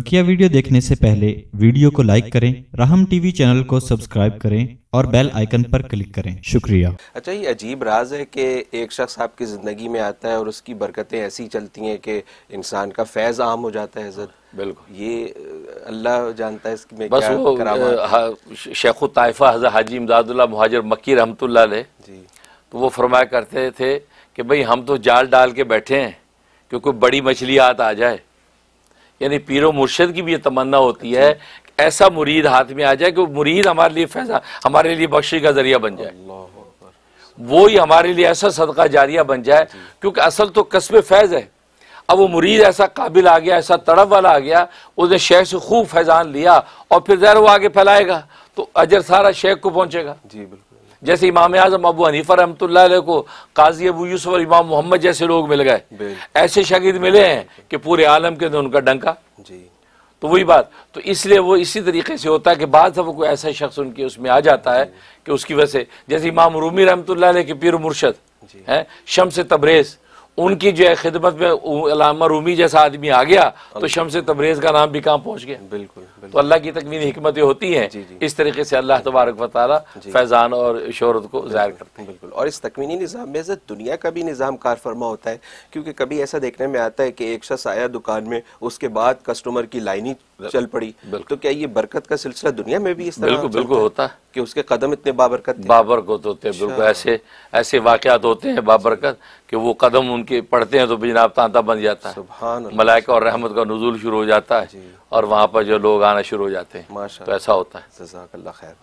बकिया वीडियो देखने से पहले वीडियो को लाइक करें राहम टीवी चैनल को सब्सक्राइब करें और बेल आइकन पर क्लिक करें शुक्रिया अच्छा ये अजीब राज है कि एक शख्स आपकी ज़िंदगी में आता है और उसकी बरकतें ऐसी चलती हैं कि इंसान का फैज़ आम हो जाता है बिल्कुल ये अल्लाह जानता है बस क्या वो शेख ताइफा हजर हाजी इमदादुल्ला मुहाजर मक्की रहमत ने तो वो फरमाया करते थे कि भाई हम तो जाल डाल के बैठे हैं क्योंकि बड़ी मछली हाथ आ जाए यानी पीर मुर्शद की भी ये तमन्ना होती है ऐसा मुरीद हाथ में आ जाए कि मुरीद हमारे लिए फैसला हमारे लिए बख्शी का जरिया बन जाए वो ही हमारे लिए ऐसा सदका जारिया बन जाए क्योंकि असल तो कस्ब फैज़ है अब वो मुरीद ऐसा काबिल आ गया ऐसा तड़प वाला आ गया उसने शेख से खूब फैजान लिया और फिर जहर वो आगे फैलाएगा तो अजर सारा शेख को पहुंचेगा जी बिल्कुल जैसे इमाम आजम अबू हनीफा रहमत को काजी अबू यूसफ और इमाम मोहम्मद जैसे लोग मिल गए ऐसे शगीद मिले हैं कि पूरे आलम के अंदर उनका डंका जी तो वही बात तो इसलिए वो इसी तरीके से होता है कि बाद सब कोई ऐसा शख्स उनके उसमें आ जाता है कि उसकी वजह से जैसे इमाम रूमी रहमत के पीर मुर्शद हैं शम्स तबरेज़ उनकी जो है खिदमत में रूमी जैसा आदमी आ गया तो शम्स तबरेज का नाम भी कहाँ पहुंच गया बिल्कुल तो अल्लाह की तकवीनी हमतें होती हैं इस तरीके से अल्लाह तबारक वाली फैज़ान और शहरत को ज़ाहिर करते हैं बिल्कुल और इस तकवीनी निज़ाम में से दुनिया का भी निज़ाम कार फरमा होता है क्योंकि कभी ऐसा देखने में आता है कि एक शख्स आया दुकान में उसके बाद कस्टमर की लाइनी चल पड़ी तो क्या ये बरकत का सिलसिला दुनिया में भी इस तरह बिल्कुल बिल्कुल होता है कि उसके कदम इतने बाबरकत बाबरकत होते हैं बिल्कुल अच्छा। ऐसे ऐसे वाकत होते हैं बाबरकत कि वो कदम उनके पढ़ते हैं तो बिजनाब तांता बन जाता है मलाइका और रहमत का नजूल शुरू हो जाता है और वहाँ पर जो लोग आना शुरू हो जाते हैं तो ऐसा होता है खैर